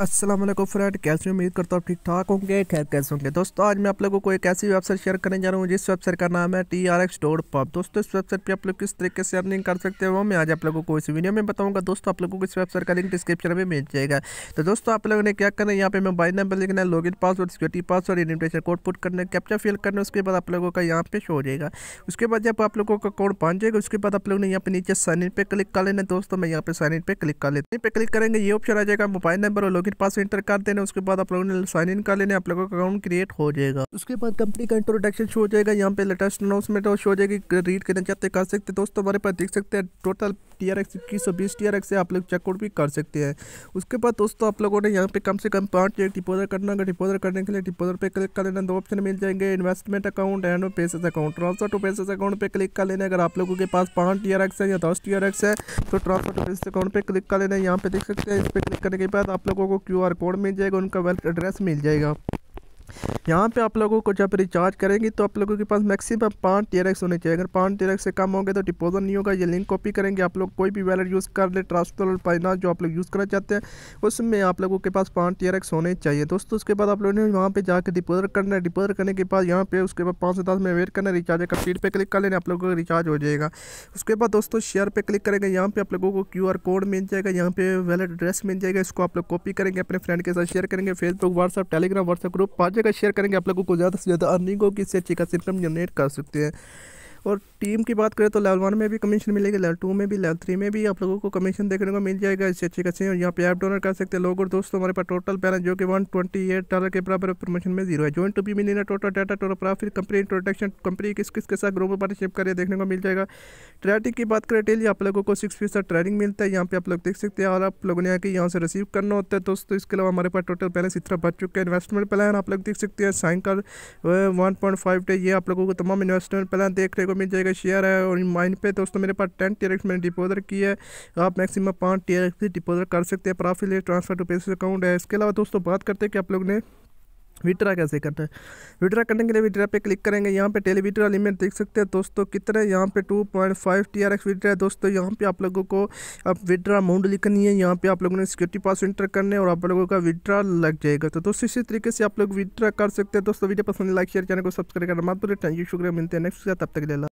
Aslam friend कैसे उम्मीद करता हूँ ठीक ठाक होंगे खैर कैसे होंगे दोस्तों आज मैं आप लोगों को एक ऐसी वेबसाइट शेयर करने जा रहा हूँ जिस वेबसाइट का नाम है T R X dot pub दोस्तों इस वेबसाइट पे आप लोग किस तरीके से अर्निंग कर सकते हो मैं आज आप लोगों को इस वीडियो में बताऊँगा दोस्तों आप लोगों को इस वेबसाइट का लिंक डिस्क्रिप्शन में मिल जाएगा तो दोस्तों आप लोगों ने क्या करना है यहाँ पे मोबाइल नंबर लिखना है इन password security password invitation code put करना कैप्चा फिल करना है उसके बाद आप लोगों का यहाँ पे शो हो जाएगा उसके बाद जब आप लोगों का कोड पहुँच जाएगा उसके बाद आप लोगों ने यहाँ पे नीचे साइन इन पे क्लिक कर लेना दोस्तों मैं यहाँ पे साइन इन पे क्लिक कर लेते हैं पे क्लिक करेंगे ये ऑप्शन आ जाएगा मोबाइल नंबर और लॉगिन पास एंटर कर देना उसके बाद आप लोगों ने साइन इन कर लेने आप लोगों का अकाउंट क्रिएट हो जाएगा उसके बाद कंपनी का इंट्रोडक्शन शो हो जाएगा यहाँ पे लेटेस्ट अनाउंसमेंट और शो हो जाएगी रीड करना चाहते कर सकते हैं दोस्तों हमारे पास देख सकते हैं टोटल टी आर एक्स इक्कीस सौ बीस टी आर एक्स से आप लोग चेकआउट भी कर सकते हैं उसके बाद दोस्तों आप लोगों ने यहाँ पे कम से कम पाँच एक डिपोजर करना अगर डिपोजर करने के लिए डिपोजर पे क्लिक कर लेना दो ऑप्शन मिल जाएंगे investment account and paces account transfer to paces account पे क्लिक कर लेना अगर आप लोगों के पास पाँच टी आर एक्स है या दस टी आर एक्स है तो ट्रांसफर टू पेसेस अकाउंट पर क्लिक कर लेना यहाँ पे देख सकते हैं इस पर क्लिक करने के बाद आप लोगों आर कोड मिल जाएगा उनका वेल्थ एड्रेस मिल जाएगा यहाँ पे आप लोगों को जब रिचार्ज करेंगे तो आप लोगों के पास मैक्सिमम पाँच टी एक्स होने चाहिए अगर पाँच टी एक्स से कम होंगे तो डिपोजल नहीं होगा ये लिंक कॉपी करेंगे आप लोग कोई भी वैलेट यूज़ कर ले ट्रांसफर फाइनेंस जो आप लोग यूज़ करना चाहते हैं उसमें आप लोगों के पास पाँच टी एक्स होने चाहिए दोस्तों उसके बाद आप लोगों ने वहाँ पर जाकर डिपोजिट करना है डिपोजल करने के बाद यहाँ पर उसके बाद पाँच से दस मिनट वेट करना है रिचार्ज का फीड पर क्लिक कर लेना आप लोगों का रिचार्ज हो जाएगा उसके बाद दोस्तों शेयर पर क्लिक करेंगे यहाँ पर आप लोगों को क्यू कोड मिल जाएगा यहाँ पर वैलेट एड्रेस मिल जाएगा इसको आप लोग कॉपी करेंगे अपने फ्रेंड के साथ शेयर करेंगे Facebook WhatsApp Telegram WhatsApp group project करें शेयर करेंगे आप लोगों को ज़्यादा से ज़्यादा अर्निंग होगी इससे अच्छी खास इनकम जनरेट कर सकते हैं और टीम की बात करें तो लेवल वन में भी कमीशन मिलेगी लेवल टू में भी लेवल थ्री में भी आप लोगों को कमीशन देखने को मिल जाएगा इससे अच्छे खासे और यहाँ पे ऐप डोनर कर सकते हैं लोग और दोस्तों हमारे पास टोटल बैलेंस जो कि वन ट्वेंटी एट डॉलर के बराबर प्रमोशन में जीरो है जॉइन टू भी मिली ना total data total profit company introduction company किस किस के साथ ग्रोबल पार्टनरशिप करें देखने को मिल जाएगा ट्रेडिंग की बात करें डेली आप लोगों को सिक्स फीसद ट्रेडिंग मिलता है यहाँ पे आप लोग देख सकते हैं और आप लोगों ने आके यहाँ से रिसीव करना होता है दोस्तों इसके अलावा हमारे पास टोटल बैलेंस इतना बच चुका है इन्वेस्टमेंट प्लान आप लोग देख सकते हैं sign one point five day ये आप लोगों को तमाम इन्वेस्टमेंट प्लान देखने को को मिल जाएगा शेयर है और माइन पे दोस्तों मेरे पास टेन टी मैंने डिपोजिट की है आप मैक्सिमम पाँच टी डिपोजिट कर सकते हैं प्रॉफिट ट्रांसफर टू पैसे अकाउंट है इसके अलावा दोस्तों बात करते हैं कि आप लोग ने विड्रा कैसे करना है विड्रा करने के लिए विड्रा पे क्लिक करेंगे यहाँ पे टेली विड्रा लिमिट देख सकते हैं दोस्तों कितने यहाँ पे 2.5 point five T R X withdraw है दोस्तों यहाँ पे आप लोगों को अब विड्रा अमाउंट लिखनी है यहाँ पे आप लोगों ने सिक्योरिटी पास इंटर करने और आप लोगों का विड्रा लग जाएगा तो दोस्तों इसी तरीके से आप लोग विड्रा कर सकते हैं दोस्तों वीडियो पसंद लाइक शेयर चैनल को सब्सक्राइब करना मत बोले थैंक यू शुक्रिया मिलते हैं नेक्स्ट तब तक ले